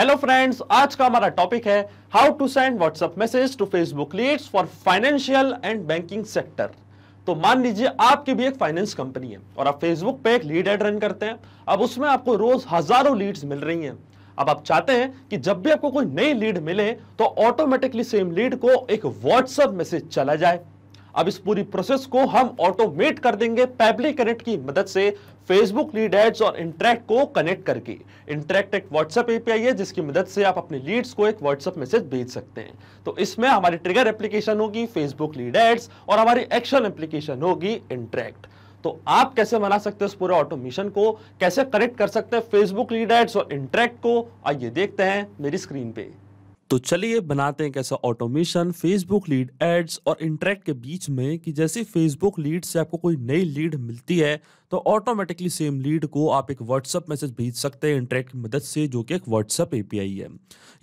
hello friends आज का हमारा टॉपिक है how to send WhatsApp message to Facebook leads for financial and banking sector तो मान लीजिए आपकी भी एक फाइनेंस कंपनी है और आप फेसबुक पे एक लीड एड रन करते हैं अब उसमें आपको रोज हजारों लीड्स मिल रही हैं अब आप चाहते हैं कि जब भी आपको कोई नई लीड मिले तो ऑटोमेटिकली सेम लीड को एक व्हाट्सएप मैसेज चला जाए अब इस पूरी प्रोसेस को हम ऑटोमेट कर देंगे पैबली कनेक्ट की मदद से फेसबुक लीड एड्स और इंटरेक्ट को कनेक्ट करके इंटरेक्ट एक व्हाट्सएप एपीआई है जिसकी मदद से आप अपने लीड्स को एक व्हाट्सएप मैसेज भेज सकते हैं तो इसमें हमारी ट्रिगर एप्लीकेशन होगी फेसबुक लीड एड्स और हमारी एक्शन एप्लीकेशन होगी इंटरेक्ट तो आप कैसे बना सकते हैं इस पूरे ऑटोमेशन को कैसे कनेक्ट कर सकते हैं फेसबुक लीड एड्स और इंटरेक्ट को आइए देखते हैं मेरी स्क्रीन पे तो चलिए बनाते हैं कैसा ऑटोमेशन फेसबुक लीड एड्स और इंटरेक्ट के बीच में कि जैसे फेसबुक लीड से आपको कोई नई लीड मिलती है तो ऑटोमेटिकली सेम लीड को आप एक व्हाट्सअप मैसेज भेज सकते हैं इंटरेक्ट की मदद से जो कि एक व्हाट्सअप एपीआई है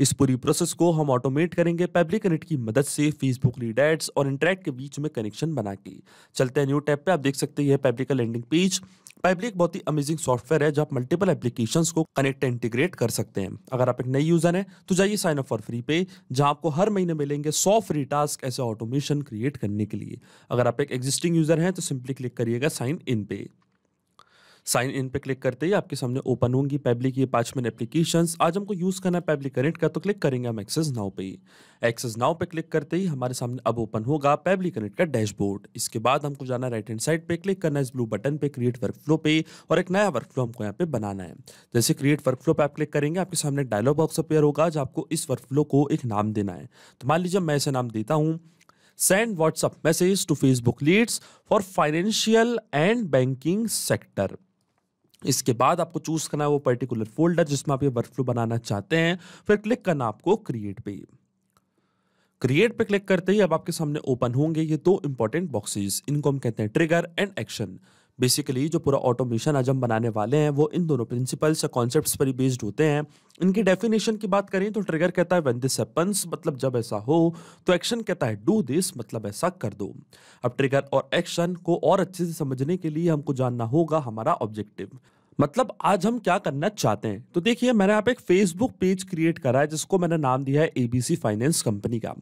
इस पूरी प्रोसेस को हम ऑटोमेट करेंगे पब्लिक कनेक्ट की मदद से फेसबुक लीड एड्स और इंटरेक्ट के बीच में कनेक्शन बना के चलते हैं न्यू टैब पे आप देख सकते हैं यह पब्लिक का लैंडिंग पेज पाइपली एक बहुत ही अमेजिंग सॉफ्टवेयर है जो आप मल्टीपल एप्लीकेशन को कनेक्ट इंटीग्रेट कर सकते हैं अगर आप एक नई यूजर हैं तो जाइए साइन अप फॉर फ्री पे जहां आपको हर महीने मिलेंगे सौ फ्री टास्क ऐसे ऑटोमेशन क्रिएट करने के लिए अगर आप एक एग्जिस्टिंग यूजर हैं तो सिंपली क्लिक करिएगा साइन इन पे साइन इन पे क्लिक करते ही आपके सामने ओपन होंगी पब्लिक ये पाँच मिनट एप्लीकेशन आज हमको यूज़ करना है पब्लिक करेंट का तो क्लिक करेंगे हम एक्सेस नाव पे ही एक्सेस नाव पे क्लिक करते ही हमारे सामने अब ओपन होगा पब्लिक करेंट का डैशबोर्ड इसके बाद हमको जाना राइट हैंड साइड पे क्लिक करना है इस ब्लू बटन पे क्रिएट वर्क फ्लो पे और एक नया वर्क फ्लो हमको यहाँ पे बनाना है जैसे क्रिएट वर्क फ्लो पे आप क्लिक करेंगे आपके सामने डायलॉग बॉक्स अपेयर होगा जो आपको इस वर्क फ्लो को एक नाम देना है तो मान लीजिए मैं इसे नाम देता हूँ send WhatsApp message to Facebook leads for financial and banking sector इसके बाद आपको चूज करना है वो पर्टिकुलर फोल्डर जिसमें आप ये वर्क फ्लो बनाना चाहते हैं फिर क्लिक करना आपको क्रिएट पे क्रिएट पे क्लिक करते ही अब आपके सामने ओपन होंगे ये दो इंपॉर्टेंट बॉक्सेस इनको हम कहते हैं ट्रिगर एंड एक्शन बेसिकली जो पूरा ऑटोमेशन आज हम बनाने वाले हैं वो इन दोनों प्रिंसिपल्स या कॉन्सेप्ट्स पर ही बेस्ड होते हैं इनकी डेफिनेशन की बात करें तो ट्रिगर कहता है व्हेन दिस हैपेंस मतलब जब ऐसा हो तो एक्शन कहता है डू दिस मतलब ऐसा कर दो अब ट्रिगर और एक्शन को और अच्छे से समझने के लिए हमको जानना होगा हमारा ऑब्जेक्टिव मतलब आज हम क्या करना चाहते हैं तो देखिए मैंने आप एक फेसबुक पेज क्रिएट करा है जिसको मैंने नाम दिया है एबीसी फाइनेंस कंपनी का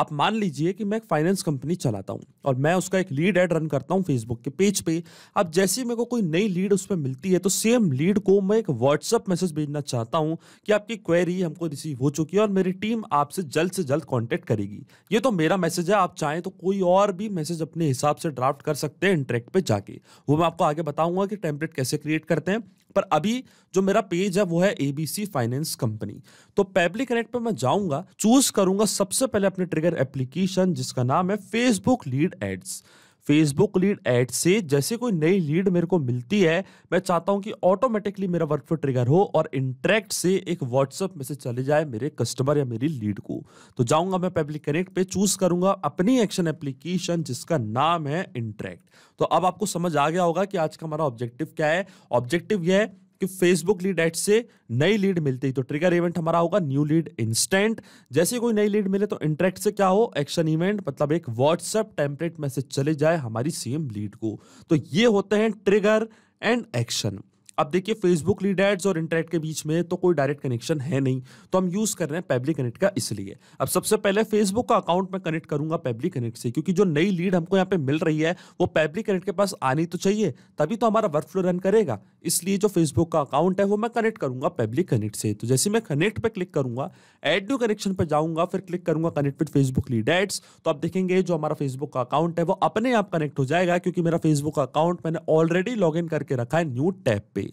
आप मान लीजिए कि मैं एक फाइनेंस कंपनी चलाता हूँ और मैं उसका एक लीड एड रन करता हूँ फेसबुक के पेज पे अब जैसे ही मेरे को कोई नई लीड उस पर मिलती है तो सेम लीड को मैं एक व्हाट्सअप मैसेज भेजना चाहता हूँ कि आपकी क्वेरी हमको रिसीव हो चुकी है और मेरी टीम आपसे जल्द से जल्द कॉन्टेक्ट करेगी ये तो मेरा मैसेज है आप चाहें तो कोई और भी मैसेज अपने हिसाब से ड्राफ्ट कर सकते हैं इंटरेक्ट पर जाके वो मैं आपको आगे बताऊंगा कि टेम्पलेट कैसे क्रिएट करते हैं हैं पर अभी जो मेरा पेज है वो है एबीसी फाइनेंस कंपनी तो पेबली कनेक्ट पर मैं जाऊंगा चूज करूंगा सबसे पहले अपने ट्रिगर एप्लीकेशन जिसका नाम है Facebook lead ads Facebook lead ad से जैसे कोई नई लीड मेरे को मिलती है मैं चाहता हूं कि ऑटोमेटिकली मेरा वर्क फ्लो ट्रिगर हो और इंटरेक्ट से एक व्हाट्सअप मैसेज चले जाए मेरे कस्टमर या मेरी लीड को तो जाऊंगा मैं पब्लिक कनेक्ट पे चूज करूंगा अपनी एक्शन एप्लीकेशन जिसका नाम है इंटरेक्ट तो अब आपको समझ आ गया होगा कि आज का हमारा ऑब्जेक्टिव क्या है ऑब्जेक्टिव यह है कि फेसबुक लीड एड से नई लीड मिलती है तो ट्रिगर इवेंट हमारा होगा न्यू लीड इंस्टेंट जैसे कोई नई लीड मिले तो इंटरेक्ट से क्या हो एक्शन इवेंट मतलब एक व्हाट्सएप टेम्पलेट मैसेज चले जाए हमारी सेम लीड को तो ये होते हैं ट्रिगर एंड एक्शन अब देखिए फेसबुक लीड एड्स और इंटरनेट के बीच में तो कोई डायरेक्ट कनेक्शन है नहीं तो हम यूज़ कर रहे हैं पेबली कनेक्ट का इसलिए अब सबसे पहले फेसबुक का अकाउंट मैं कनेक्ट करूंगा पेबली कनेक्ट से क्योंकि जो नई लीड हमको यहाँ पे मिल रही है वो पेबली कनेक्ट के पास आनी तो चाहिए तभी तो हमारा वर्क फ्लो रन करेगा इसलिए जो फेसबुक का अकाउंट है वो मैं कनेक्ट करूंगा पेबली कनेक्ट से तो जैसे मैं कनेक्ट पर क्लिक करूंगा एड न्यू कनेक्शन पर जाऊँगा फिर क्लिक करूंगा connect with Facebook lead ads तो आप देखेंगे जो हमारा फेसबुक का अकाउंट है वो अपने आप कनेक्ट हो जाएगा क्योंकि मेरा फेसबुक अकाउंट मैंने ऑलरेडी लॉग करके रखा है न्यू टैप पर से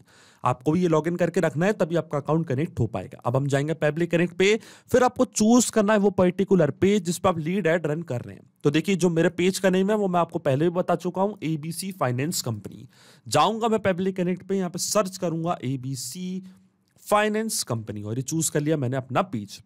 आपको भी ये लॉग इन करके रखना है तभी आपका अकाउंट कनेक्ट हो पाएगा अब हम जाएंगे पब्लिक कनेक्ट पे फिर आपको चूज करना है वो पर्टिकुलर पेज जिस पर आप लीड एड रन कर रहे हैं तो देखिए जो मेरे पेज का नेम है वो मैं आपको पहले भी बता चुका हूँ एबीसी फाइनेंस कंपनी जाऊंगा मैं पब्लिक कनेक्ट पे यहाँ पे सर्च करूंगा एबीसी फाइनेंस कंपनी और ये चूज कर लिया मैंने अपना पेज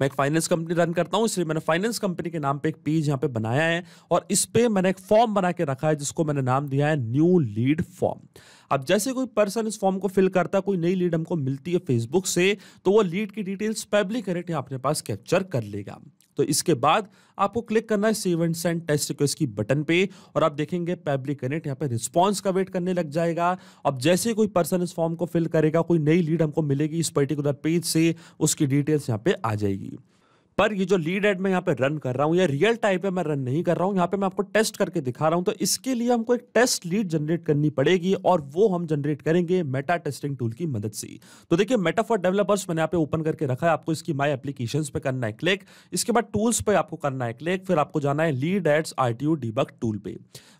मैं एक फाइनेंस कंपनी रन करता हूँ इसलिए मैंने फाइनेंस कंपनी के नाम पे एक पेज यहाँ पे बनाया है और इस पर मैंने एक फॉर्म बना के रखा है जिसको मैंने नाम दिया है न्यू लीड फॉर्म अब जैसे कोई पर्सन इस फॉर्म को फिल करता है कोई नई लीड हमको मिलती है फेसबुक से तो वो लीड की डिटेल्स पब्लिक रेट यहाँ अपने पास कैप्चर कर लेगा तो इसके बाद आपको क्लिक करना है save and send test request की बटन पे और आप देखेंगे पैब्लिक कनेक्ट यहाँ पे रिस्पॉन्स का वेट करने लग जाएगा अब जैसे कोई पर्सन इस फॉर्म को फिल करेगा कोई नई लीड हमको मिलेगी इस पर्टिकुलर पेज से उसकी डिटेल्स यहाँ पे आ जाएगी पर ये जो लीड एड मैं यहाँ पे रन कर रहा हूँ या रियल टाइम पे मैं रन नहीं कर रहा हूँ यहाँ पे मैं आपको टेस्ट करके दिखा रहा हूँ तो इसके लिए हमको एक टेस्ट लीड जनरेट करनी पड़ेगी और वो हम जनरेट करेंगे मेटा टेस्टिंग टूल की मदद से तो देखिए मेटा फॉर डेवलपर्स मैंने यहाँ पे ओपन करके रखा है आपको इसकी माई एप्लीकेशन पे करना है क्लिक इसके बाद टूल्स पे आपको करना है क्लिक फिर आपको जाना है lead ads R T tool पे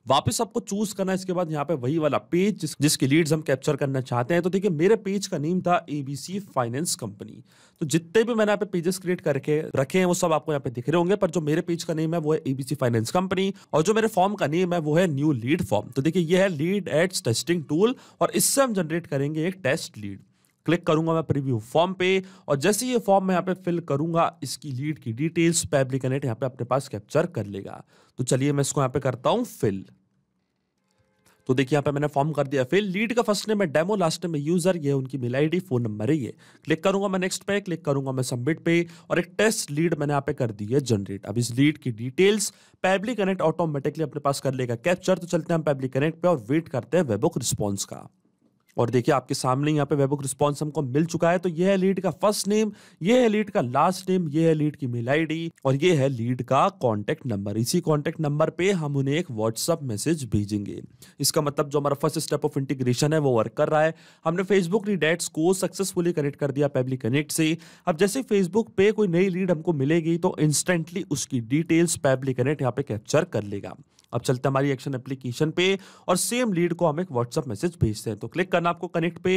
वापस आपको चूज करना है इसके बाद यहाँ पे वही वाला पेज जिस, जिसकी लीड्स हम कैप्चर करना चाहते हैं तो देखिए मेरे पेज का नेम था एबीसी फाइनेंस कंपनी तो जितने भी मैंने यहाँ पे पेजेस क्रिएट करके रखे हैं वो सब आपको यहाँ पे दिख रहे होंगे पर जो मेरे पेज का नेम है वो है एबीसी फाइनेंस कंपनी और जो मेरे फॉर्म का नेम है वो है न्यू लीड फॉर्म तो देखिए ये है लीड एड्स टेस्टिंग टूल और इससे हम जनरेट करेंगे एक टेस्ट लीड क्लिक करूंगा मैं प्रीव्यू फॉर्म पे और जैसे ये फॉर्म मैं यहाँ पे फिल करूंगा इसकी लीड की डिटेल्स पेब्लिकनेट यहाँ पे अपने पास कैप्चर कर लेगा तो चलिए मैं इसको यहाँ पे करता हूँ फिल तो देखिए यहाँ पे मैंने फॉर्म कर दिया फिर लीड का फर्स्ट नेम है डेमो लास्ट नेम है यूजर ये उनकी मेल आई फोन नंबर है ये क्लिक करूंगा मैं नेक्स्ट पे क्लिक करूंगा मैं सबमिट पे और एक टेस्ट लीड मैंने यहाँ पे कर दी है जनरेट अब इस लीड की डिटेल्स पैबली कनेक्ट ऑटोमेटिकली अपने पास कर लेगा कैप्चर तो चलते हैं हम पैबली कनेक्ट पे और वेट करते हैं वेबुक रिस्पॉन्स का और देखिए आपके सामने यहाँ पे वेबुक रिस्पॉन्स हमको मिल चुका है तो ये है लीड का फर्स्ट नेम ये है लीड का लास्ट नेम ये है लीड की मेल आईडी और ये है लीड का कॉन्टेक्ट नंबर इसी कॉन्टेक्ट नंबर पे हम उन्हें एक व्हाट्सअप मैसेज भेजेंगे इसका मतलब जो हमारा फर्स्ट स्टेप ऑफ इंटीग्रेशन है वो वर्क कर रहा है हमने फेसबुक रीडेट्स को सक्सेसफुली कनेक्ट कर दिया पेबली कनेक्ट से अब जैसे फेसबुक पे कोई नई लीड हमको मिलेगी तो इंस्टेंटली उसकी डिटेल्स पेबली कनेक्ट यहाँ पे कैप्चर कर लेगा अब चलते हमारी एक्शन एप्लीकेशन पे और सेम लीड को हम एक व्हाट्सअप मैसेज भेजते हैं तो क्लिक करना आपको कनेक्ट पे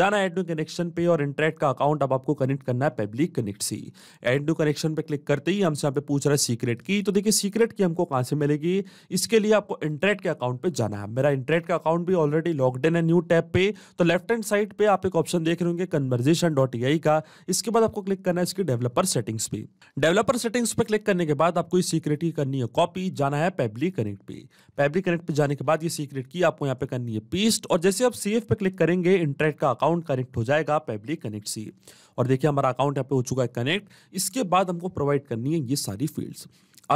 जाना एड न्यू कनेक्शन पे और इंटरनेट का अकाउंट अब आपको कनेक्ट करना है पब्लिक कनेक्ट से एड न्यू कनेक्शन पे क्लिक करते ही हमसे यहाँ पे पूछ रहा है सीक्रेट की तो देखिए सीक्रेट की हमको कहाँ से मिलेगी इसके लिए आपको इंटरनेट के अकाउंट पे जाना है मेरा इंटरनेट का अकाउंट भी ऑलरेडी इन है न्यू टैप पे तो लेफ्ट हैंड साइड पे आप एक ऑप्शन देख रहे होंगे कन्वर्जेशन डॉट ए का इसके बाद आपको क्लिक करना है इसकी डेवलपर सेटिंग्स पे डेवलपर सेटिंग्स पे क्लिक करने के बाद आपको सीक्रेट की करनी है कॉपी जाना है पब्लिक कनेक्ट कनेक्ट पे फैब्रिक कनेक्ट पे जाने के बाद ये सीक्रेट की आपको यहाँ पे करनी है पेस्ट और जैसे आप सेफ पे क्लिक करेंगे इंटरनेट का अकाउंट कनेक्ट हो जाएगा फैब्रिक कनेक्ट से और देखिए हमारा अकाउंट यहाँ पे हो चुका है कनेक्ट इसके बाद हमको प्रोवाइड करनी है ये सारी फील्ड्स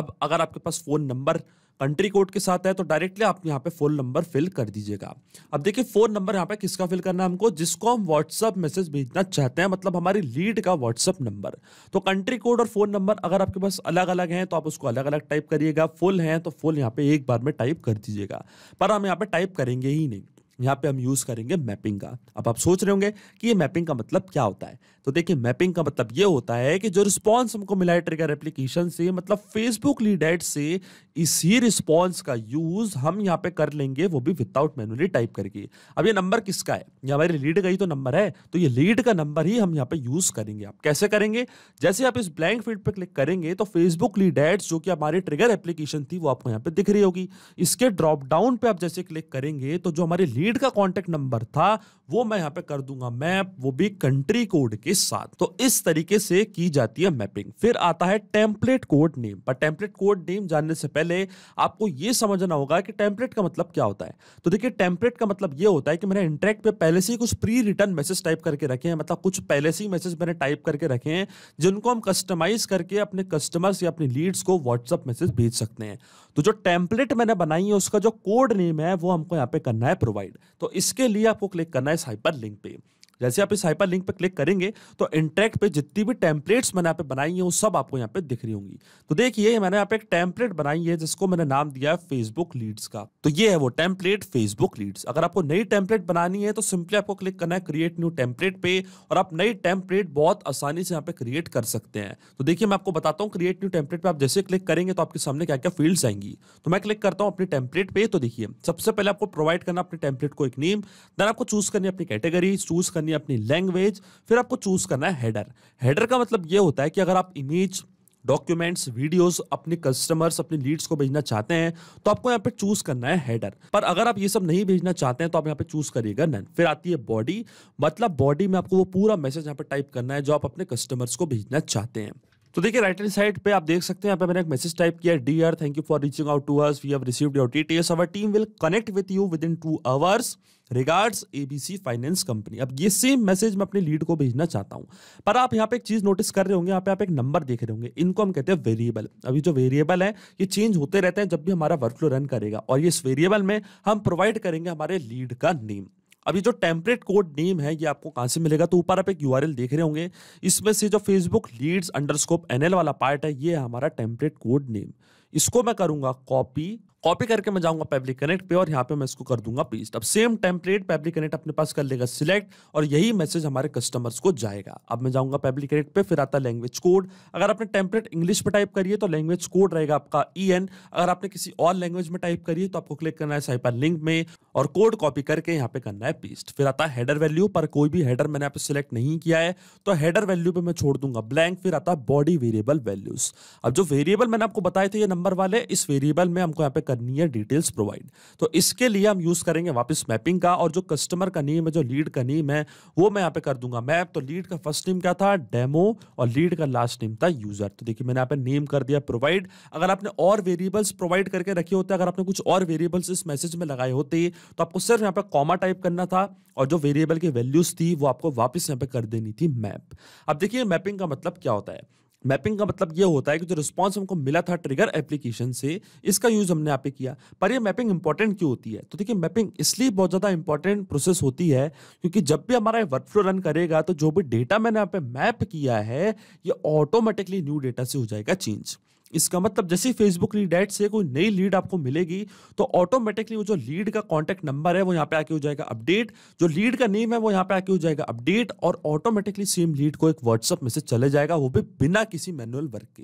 अब अगर आपके पास फ़ोन नंबर कंट्री कोड के साथ है तो डायरेक्टली आप यहाँ पे फ़ोन नंबर फिल कर दीजिएगा अब देखिए फ़ोन नंबर यहाँ पे किसका फिल करना है हमको जिसको हम व्हाट्सअप मैसेज भेजना चाहते हैं मतलब हमारी लीड का व्हाट्सअप नंबर तो कंट्री कोड और फ़ोन नंबर अगर आपके पास अलग अलग हैं तो आप उसको अलग अलग टाइप करिएगा फुल हैं तो फुल यहाँ पे एक बार में टाइप कर दीजिएगा पर हम यहाँ पे टाइप करेंगे ही नहीं यहाँ पे हम यूज करेंगे मैपिंग का अब आप सोच रहे होंगे कि ये मैपिंग का मतलब क्या होता है तो देखिए मैपिंग का मतलब ये होता है कि जो रिस्पॉन्स हमको मिला है ट्रिगर एप्लीकेशन से मतलब फेसबुक लीड एड से इसी रिस्पॉन्स का यूज हम यहाँ पे कर लेंगे वो भी विदाउट मैनुअली टाइप करके अब ये नंबर किसका है ये हमारी लीड का ही तो नंबर है तो ये लीड का नंबर ही हम यहाँ पे यूज करेंगे आप कैसे करेंगे जैसे आप इस ब्लैंक फील्ड पर क्लिक करेंगे तो फेसबुक लीड एड्स जो कि हमारी ट्रिगर एप्लीकेशन थी वो आपको यहाँ पे दिख रही होगी इसके ड्रॉप डाउन पे आप जैसे क्लिक करेंगे तो जो हमारी लीड लीड का कॉन्टेक्ट नंबर था वो मैं यहाँ पे कर दूंगा मैप वो भी कंट्री कोड के साथ तो इस तरीके से की जाती है मैपिंग फिर आता है टेम्पलेट कोड नेम पर टेम्पलेट कोड नेम जानने से पहले आपको ये समझना होगा कि टेम्पलेट का मतलब क्या होता है तो देखिए टेम्पलेट का मतलब ये होता है कि मैंने इंटरेक्ट पे पहले से ही कुछ प्री रिटर्न मैसेज टाइप करके रखे हैं मतलब कुछ पहले से ही मैसेज मैंने टाइप करके रखे हैं जिनको हम कस्टमाइज करके अपने कस्टमर्स या अपने लीड्स को व्हाट्सअप मैसेज भेज सकते हैं तो जो टेम्पलेट मैंने बनाई है उसका जो कोड नेम है वो हमको यहाँ पे करना है प्रोवाइड तो इसके लिए आपको क्लिक करना है 使係不靈便，जैसे आप इस हाइपर लिंक पर क्लिक करेंगे तो इंट्रैक्ट पे जितनी भी टेम्पलेट्स मैंने यहाँ पे बनाई हैं वो सब आपको यहाँ पे दिख रही होंगी तो देखिए मैंने यहाँ पे एक टेम्पलेट बनाई है जिसको मैंने नाम दिया है फेसबुक लीड्स का तो ये है वो टेम्पलेट फेसबुक लीड्स अगर आपको नई टेम्पलेट बनानी है तो सिंपली आपको क्लिक करना है क्रिएट न्यू टेम्पलेट पे और आप नई टेम्पलेट बहुत आसानी से यहाँ पे क्रिएट कर सकते हैं तो देखिए मैं आपको बताता हूँ क्रिएट न्यू टेम्पलेट पे आप जैसे क्लिक करेंगे तो आपके सामने क्या क्या फील्ड्स आएंगी तो मैं क्लिक करता हूँ अपने टेम्पलेट पे तो देखिए सबसे पहले आपको प्रोवाइड करना अपने टेम्पलेट को एक नेम देन आपको चूज करनी अपनी कैटेगरी चूज करनी है अपनी लैंग्वेज फिर आपको चूज करना है हेडर हेडर का मतलब ये होता है कि अगर आप इमेज डॉक्यूमेंट्स वीडियोस अपने कस्टमर्स अपने लीड्स को भेजना चाहते हैं तो आपको यहाँ पे चूज करना है हेडर पर अगर आप ये सब नहीं भेजना चाहते हैं तो आप यहाँ पे चूज करिएगा नन फिर आती है बॉडी मतलब बॉडी में आपको वो पूरा मैसेज यहाँ पे टाइप करना है जो आप अपने कस्टमर्स को भेजना चाहते हैं तो देखिए राइट हैंड साइड पे आप देख सकते हैं यहाँ पे मैंने एक मैसेज टाइप किया D R thank you for reaching out to us we have receive your details our team will connect with you within two hours regards ABC finance company अब ये सेम मैसेज मैं अपने lead को भेजना चाहता हूँ पर आप यहाँ पे एक चीज नोटिस कर रहे होंगे यहाँ पे आप एक नंबर देख रहे होंगे इनको हम कहते हैं वेरिएबल अभी जो वेरिएबल है ये चेंज होते रहते हैं जब भी हमारा वर्कफ्लो रन करेगा और इस वेरिएबल में हम प्रोवाइड करेंगे हमारे लीड का नेम अभी जो टेम्परेट कोड नेम है ये आपको कहाँ से मिलेगा तो ऊपर आप एक यू देख रहे होंगे इसमें से जो फेसबुक लीड्स अंडरस्कोप एनएल वाला पार्ट है ये हमारा टेम्परेट कोड नेम इसको मैं करूँगा कॉपी कॉपी करके मैं जाऊंगा पेब्लिक कनेक्ट पे और यहाँ पे मैं इसको कर दूंगा पेस्ट अब सेम टेम्पलेट पेब्लिक कनेक्ट अपने पास कर लेगा सिलेक्ट और यही मैसेज हमारे कस्टमर्स को जाएगा अब मैं जाऊंगा पेब्लिक कनेक्ट पे फिर आता लैंग्वेज कोड अगर आपने टेम्पलेट इंग्लिश पे टाइप करिए तो लैंग्वेज कोड रहेगा आपका ई e एन अगर आपने किसी और लैंग्वेज में टाइप करिए तो आपको क्लिक करना है साइपर लिंक में और कोड कॉपी करके यहाँ पे करना है पेस्ट फिर आता हेडर वैल्यू पर कोई भी हेडर मैंने यहाँ पे सिलेक्ट नहीं किया है तो हेडर वैल्यू पे मैं छोड़ दूंगा ब्लैंक फिर आता बॉडी वेरिएबल वैल्यूज अब जो वेरिएबल मैंने आपको बताए थे ये नंबर वाले इस वेरिएबल में हमको यहाँ पे करनी है डिटेल्स प्रोवाइड तो इसके लिए हम यूज़ करेंगे वापस मैपिंग का और जो कस्टमर का नेम है जो लीड का नेम है वो मैं यहाँ पे कर दूंगा मैप तो लीड का फर्स्ट नेम क्या था डेमो और लीड का लास्ट नेम था यूज़र तो देखिए मैंने यहाँ पे नेम कर दिया प्रोवाइड अगर आपने और वेरिएबल्स प्रोवाइड करके रखे होते अगर आपने कुछ और वेरिएबल्स इस मैसेज में लगाए होते तो आपको सिर्फ यहाँ पे कॉमा टाइप करना था और जो वेरिएबल की वैल्यूज थी वो आपको वापस यहाँ पे कर देनी थी मैप अब देखिए मैपिंग का मतलब क्या होता है मैपिंग का मतलब ये होता है कि जो रिस्पॉन्स हमको मिला था ट्रिगर एप्लीकेशन से इसका यूज़ हमने यहाँ पे किया पर ये मैपिंग इंपॉर्टेंट क्यों होती है तो देखिए मैपिंग इसलिए बहुत ज़्यादा इंपॉर्टेंट प्रोसेस होती है क्योंकि जब भी हमारा वर्क फ्लो रन करेगा तो जो भी डेटा मैंने यहाँ पे मैप किया है ये ऑटोमेटिकली न्यू डेटा से हो जाएगा चेंज इसका मतलब जैसे फेसबुक लीड एड से कोई नई लीड आपको मिलेगी तो ऑटोमेटिकली वो जो लीड का कॉन्टैक्ट नंबर है वो यहाँ पे आके हो जाएगा अपडेट जो लीड का नेम है वो यहाँ पे आके हो जाएगा अपडेट और ऑटोमेटिकली सेम लीड को एक व्हाट्सअप मैसेज चले जाएगा वो भी बिना किसी मैनुअल वर्क के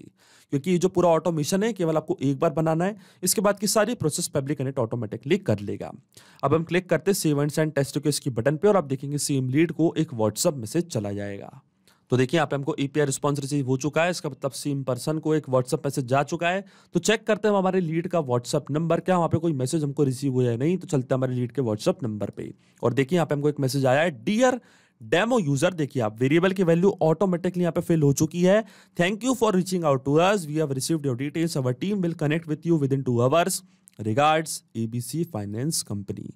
क्योंकि ये जो पूरा ऑटोमेशन है केवल आपको एक बार बनाना है इसके बाद की सारी प्रोसेस पब्लिक कनेक्ट ऑटोमेटिकली कर लेगा अब हम क्लिक करते सेवन सेंड टेस्ट के इसकी बटन पे और आप देखेंगे सेम लीड को एक व्हाट्सअप मैसेज चला जाएगा तो देखिए यहाँ पे हमको ई रिस्पॉन्स रिसीव हो चुका है इसका मतलब सेम पर्सन को एक व्हाट्सअप मैसेज जा चुका है तो चेक करते हैं हमारे लीड का व्हाट्सअप नंबर क्या वहाँ पे कोई मैसेज हमको रिसीव हुआ है नहीं तो चलते हैं हमारे लीड के व्हाट्सअप नंबर पे और देखिए यहाँ पे हमको एक मैसेज आया है डियर डेमो यूजर देखिए आप वेरिएबल की वैल्यू ऑटोमेटिकली यहाँ पे फिल हो चुकी है thank you for reaching out to us we have received your details our team will connect with you within two hours regards ABC finance company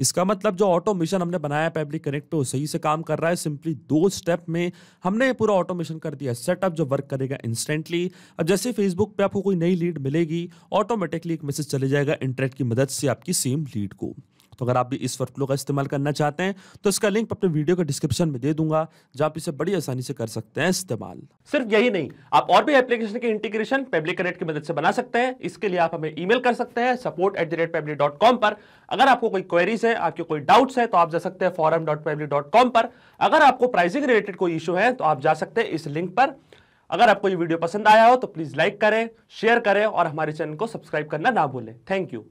इसका मतलब जो ऑटोमेशन हमने बनाया पब्लिक कनेक्ट पे वो सही से काम कर रहा है सिंपली दो स्टेप में हमने पूरा ऑटोमेशन कर दिया सेटअप जो वर्क करेगा इंस्टेंटली अब जैसे फेसबुक पे आपको कोई नई लीड मिलेगी ऑटोमेटिकली एक मैसेज चले जाएगा इंटरनेट की मदद से आपकी सेम लीड को तो अगर आप भी इस वर्क का इस्तेमाल करना चाहते हैं तो इसका लिंक अपने वीडियो के डिस्क्रिप्शन में दे दूंगा जहाँ आप इसे बड़ी आसानी से कर सकते हैं इस्तेमाल सिर्फ यही नहीं आप और भी एप्लीकेशन के इंटीग्रेशन पेबली कनेक्ट की मदद से बना सकते हैं इसके लिए आप हमें ईमेल कर सकते हैं सपोर्ट पर अगर आपको कोई क्वेरीज है आपके कोई डाउट्स है तो आप जा सकते हैं फॉरम पर अगर आपको प्राइसिंग रिलेटेड कोई इशू है तो आप जा सकते हैं इस लिंक पर अगर आपको ये वीडियो पसंद आया हो तो प्लीज़ लाइक करें शेयर करें और हमारे चैनल को सब्सक्राइब करना ना भूलें थैंक यू